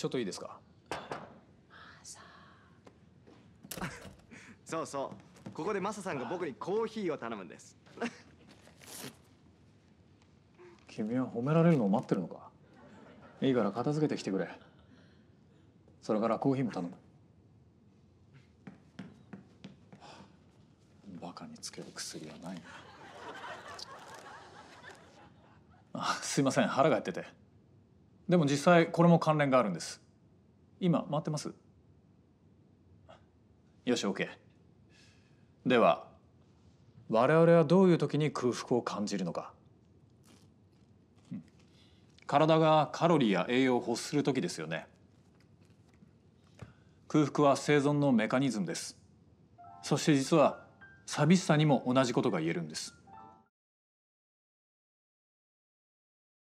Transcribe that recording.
ちょっといいですかそうそうここでマサさんが僕にコーヒーを頼むんです君は褒められるのを待ってるのかいいから片付けてきてくれそれからコーヒーも頼むバカにつける薬はないなあすいません腹が減ってて。でも実際これも関連があるんです今回ってますよし OK では我々はどういう時に空腹を感じるのか体がカロリーや栄養を欲する時ですよね空腹は生存のメカニズムですそして実は寂しさにも同じことが言えるんです